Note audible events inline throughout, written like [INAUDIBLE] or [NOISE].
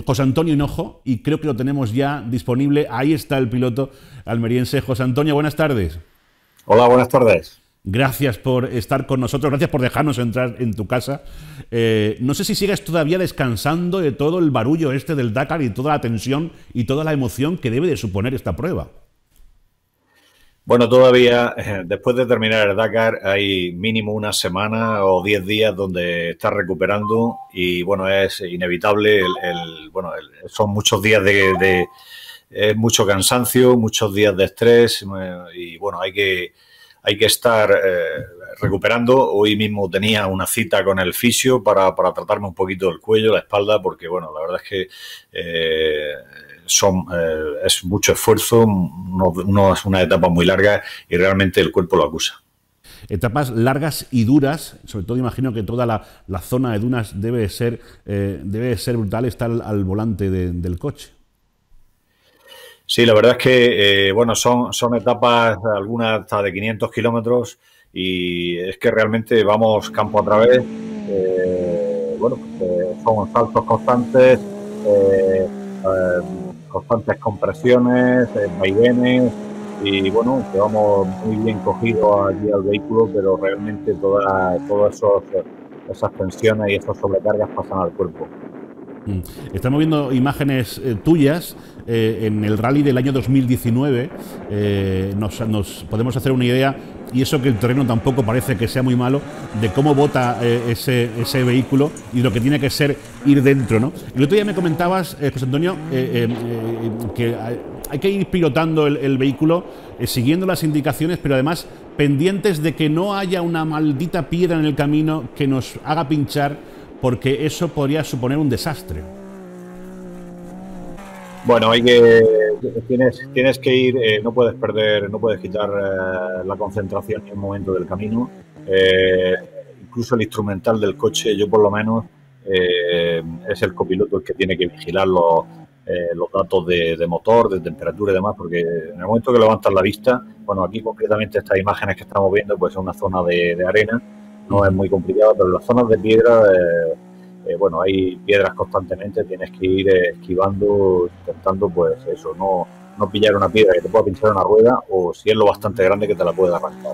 José Antonio Hinojo, y creo que lo tenemos ya disponible. Ahí está el piloto almeriense. José Antonio, buenas tardes. Hola, buenas tardes. Gracias por estar con nosotros, gracias por dejarnos entrar en tu casa. Eh, no sé si sigues todavía descansando de todo el barullo este del Dakar y toda la tensión y toda la emoción que debe de suponer esta prueba. Bueno, todavía eh, después de terminar el Dakar hay mínimo una semana o diez días donde está recuperando y bueno, es inevitable, el, bueno, son muchos días de, mucho cansancio, muchos días de estrés eh, y bueno, hay que, hay que estar eh, recuperando. Hoy mismo tenía una cita con el fisio para, para, tratarme un poquito el cuello, la espalda, porque bueno, la verdad es que... Eh, son, eh, es mucho esfuerzo, no, es una etapa muy larga y realmente el cuerpo lo acusa etapas largas y duras, sobre todo imagino que toda la, zona de dunas debe ser, eh, debe ser brutal estar al, volante del coche. Sí, la verdad es que eh, bueno, son, son etapas, algunas hasta de 500 kilómetros y es que realmente vamos campo a través, bueno, pues, son saltos constantes, constantes compresiones, eh, vaivenes y bueno, vamos muy bien cogido allí al vehículo, pero realmente todas esas tensiones y esas sobrecargas pasan al cuerpo. Mm. Estamos viendo imágenes eh, tuyas eh, en el rally del año 2019. nos, nos podemos hacer una idea y eso que el terreno tampoco parece que sea muy malo, de cómo bota eh, ese, ese, vehículo y lo que tiene que ser ir dentro. ¿no? El otro día me comentabas, eh, José Antonio, eh, que hay que ir pilotando el, el vehículo, siguiendo las indicaciones, pero además pendientes de que no haya una maldita piedra en el camino que nos haga pinchar, porque eso podría suponer un desastre. Bueno, hay que tienes, tienes que ir, eh, no puedes perder, no puedes quitar eh, la concentración en un momento del camino. Eh, incluso el instrumental del coche, yo por lo menos, es el copiloto el que tiene que vigilar los, los datos de, motor, de temperatura y demás, porque en el momento que levantas la vista, bueno, aquí concretamente estas imágenes que estamos viendo, pues es una zona de, arena, no es muy complicado, pero las zonas de piedra eh, bueno, hay piedras constantemente, tienes que ir eh, esquivando, intentando, pues eso, no, pillar una piedra que te pueda pinchar una rueda o si es lo bastante grande que te la puede arrancar.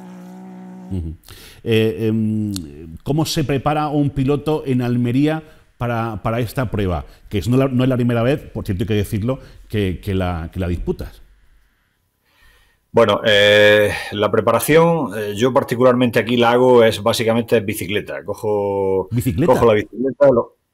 Eh, em, ¿Cómo se prepara un piloto en Almería para, esta prueba? Que no, es la primera vez, por cierto hay que decirlo, que la disputas. Bueno, eh, la preparación, eh, yo particularmente aquí la hago es básicamente bicicleta. Cojo, ¿Bicicleta? cojo la bicicleta,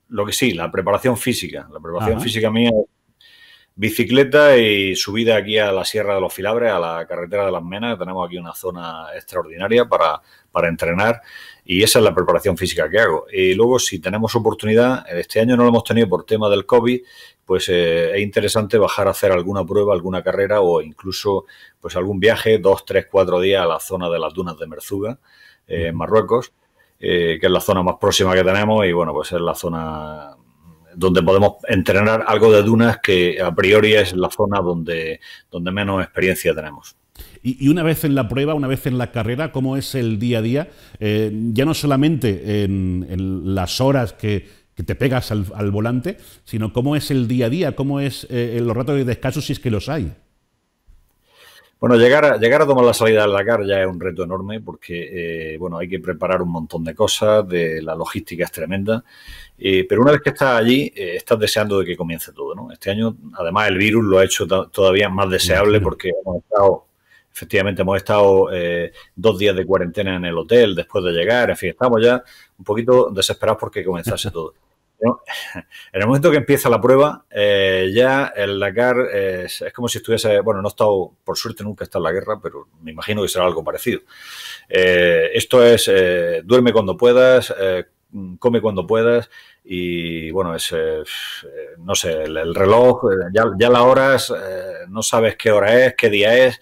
lo, que sí, la preparación física. La preparación física mía es bicicleta y subida aquí a la Sierra de los Filabres, a la carretera de las Menas. Tenemos aquí una zona extraordinaria para, para entrenar. Y esa es la preparación física que hago. Y luego, si tenemos oportunidad, este año no lo hemos tenido por tema del COVID, pues eh, es interesante bajar a hacer alguna prueba, alguna carrera o incluso pues algún viaje, dos, tres, cuatro días a la zona de las dunas de Merzuga, en eh, Marruecos, eh, que es la zona más próxima que tenemos y bueno, pues es la zona donde podemos entrenar algo de dunas que a priori es la zona donde, donde menos experiencia tenemos. Y, una vez en la prueba, una vez en la carrera, ¿cómo es el día a día? Eh, ya no solamente en, las horas que, te pegas al, volante, sino cómo es el día a día, cómo es eh, eh, los ratos de descanso si es que los hay. Bueno, llegar a, llegar a tomar la salida la CAR ya es un reto enorme porque, bueno, hay que preparar un montón de cosas, de la logística es tremenda, pero una vez que estás allí, estás deseando de que comience todo, ¿no? Este año, además, el virus lo ha hecho todavía más deseable porque hemos estado Efectivamente, hemos estado eh, dos días de cuarentena en el hotel después de llegar, en fin, estamos ya un poquito desesperados porque comenzase todo. [LAUGHS] en el momento que empieza la prueba, eh, ya el lagar eh, es, es, como si estuviese, bueno, no he estado, por suerte nunca he en la guerra, pero me imagino que será algo parecido. esto es, duerme cuando puedas, come cuando puedas y bueno, es, no sé, el, reloj, ya, ya las horas, no sabes qué hora es, qué día es,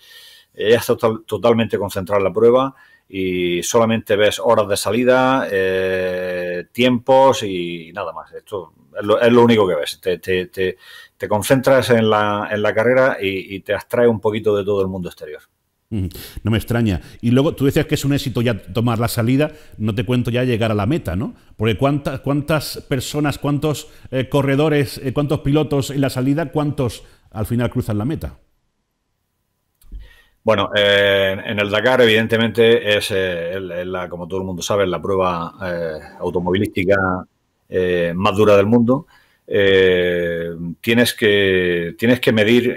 ya eh, totalmente concentrar en la prueba y solamente ves horas de salida, eh, tiempos y nada más. Esto es lo, único que ves. Te, concentras en la, en la carrera y, te abstrae un poquito de todo el mundo exterior. No me extraña. Y luego tú decías que es un éxito ya tomar la salida, no te cuento ya llegar a la meta, ¿no? Porque cuántas, cuántas personas, cuántos eh, corredores, cuántos pilotos en la salida, cuántos al final cruzan la meta. Bueno, eh, en el Dakar, evidentemente, es, eh, la, como todo el mundo sabe, la prueba eh, automovilística más dura del mundo. tienes, que, tienes que medir,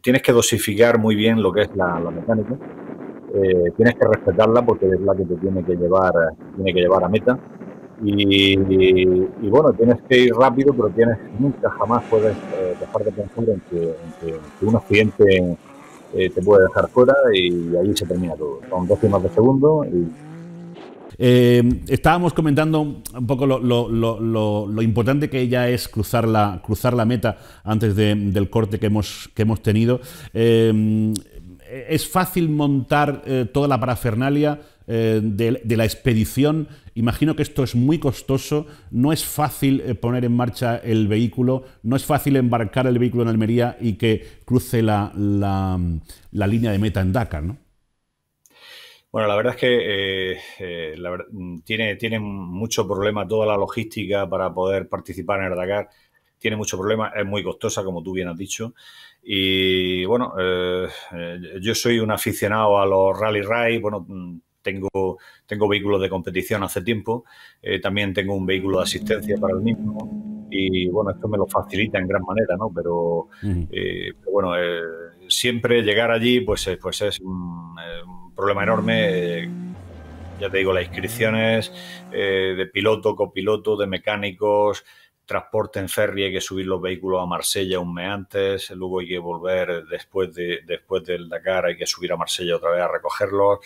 tienes que dosificar muy bien lo que es la, mecánica. tienes que respetarla porque es la que te tiene que llevar, tiene que llevar a meta. Y, bueno, tienes que ir rápido, pero tienes nunca jamás puedes dejar de pensar en que, que un accidente eh, te puede dejar fuera y ahí se termina todo. Son décimas de segundo eh, estábamos comentando un poco lo, importante que ya es cruzar la, cruzar la meta antes del corte que hemos, que hemos tenido. Eh, es fácil montar toda la parafernalia de, de, la expedición Imagino que esto es muy costoso, no es fácil eh, poner en marcha el vehículo, no es fácil embarcar el vehículo en Almería y que cruce la, la, línea de meta en Dakar, ¿no? Bueno, la verdad es que eh, eh, mm, tiene, tiene mucho problema toda la logística para poder participar en el Dakar. Tiene mucho problema, es muy costosa, como tú bien has dicho. Y bueno, yo soy un aficionado a los rally ride. Bueno, mm, tengo, vehículos de competición hace tiempo, eh, también tengo un vehículo de asistencia para el mismo y bueno, esto me lo facilita en gran manera, ¿no? Pero, eh, bueno, eh, siempre llegar allí pues, pues es un, problema enorme ya te digo, las inscripciones de piloto, copiloto, de mecánicos, transporte en ferry, hay que subir los vehículos a Marsella un mes antes, luego hay que volver después, de, después del Dakar, hay que subir a Marsella otra vez a recogerlos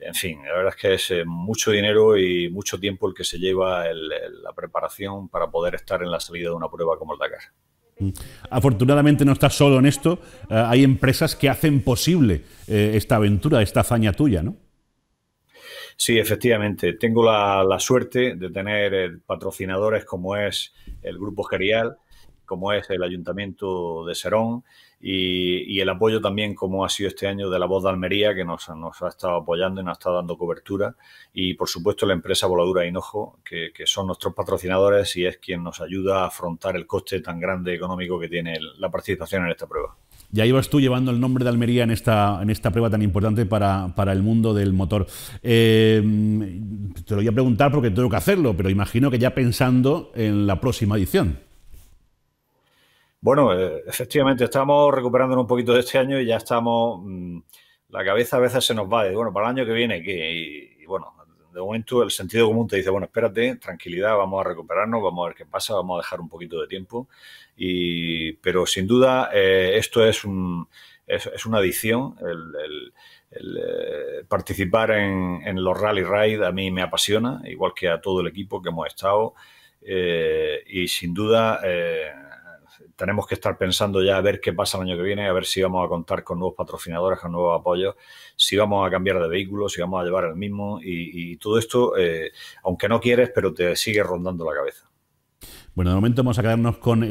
en fin, la verdad es que es eh, mucho dinero y mucho tiempo el que se lleva la preparación para poder estar en la salida de una prueba como el Dakar. Mm. Afortunadamente no estás solo en esto, eh, hay empresas que hacen posible eh, esta aventura, esta hazaña tuya, ¿no? Sí, efectivamente. Tengo la, la suerte de tener patrocinadores como es el Grupo Gerial, como es el Ayuntamiento de Serón y, el apoyo también, como ha sido este año, de la Voz de Almería, que nos, ha estado apoyando y nos ha estado dando cobertura. Y, por supuesto, la empresa Voladura Hinojo, que, son nuestros patrocinadores y es quien nos ayuda a afrontar el coste tan grande económico que tiene la participación en esta prueba. Ya ibas tú llevando el nombre de Almería en esta, en esta prueba tan importante para, el mundo del motor. Eh, te lo voy a preguntar porque tengo que hacerlo, pero imagino que ya pensando en la próxima edición. Bueno, eh, efectivamente, estamos recuperándonos un poquito de este año y ya estamos. Mm, la cabeza a veces se nos va bueno, para el año que viene, ¿qué? Y, bueno, de momento el sentido común te dice, bueno, espérate, tranquilidad, vamos a recuperarnos, vamos a ver qué pasa, vamos a dejar un poquito de tiempo. Y, pero sin duda, eh, esto es, un, es, una adicción. el, eh, participar en, los rally ride a mí me apasiona, igual que a todo el equipo que hemos estado. y sin duda, eh, tenemos que estar pensando ya a ver qué pasa el año que viene, a ver si vamos a contar con nuevos patrocinadores, con nuevos apoyos, si vamos a cambiar de vehículo, si vamos a llevar el mismo y, todo esto, eh, aunque no quieres, pero te sigue rondando la cabeza. Bueno, de momento vamos a quedarnos con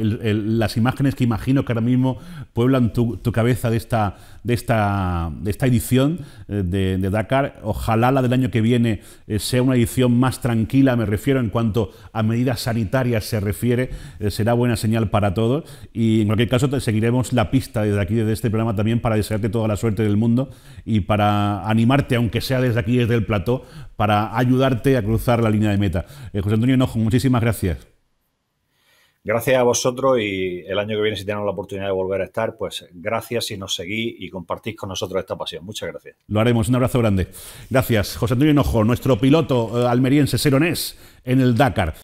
las imágenes que imagino que ahora mismo pueblan tu, cabeza de esta, de esta, edición eh, de, Dakar. Ojalá la del año que viene eh, sea una edición más tranquila, me refiero, en cuanto a medidas sanitarias se refiere. Eh, será buena señal para todos. Y en cualquier caso, te seguiremos la pista desde aquí, desde este programa también, para desearte toda la suerte del mundo y para animarte, aunque sea desde aquí, desde el plató, para ayudarte a cruzar la línea de meta. José Antonio Enojo, muchísimas gracias. Gracias a vosotros y el año que viene, si tenemos la oportunidad de volver a estar, pues gracias si nos seguís y compartís con nosotros esta pasión. Muchas gracias. Lo haremos. Un abrazo grande. Gracias. José Antonio Enojo, nuestro piloto eh, almeriense seronés en el Dakar.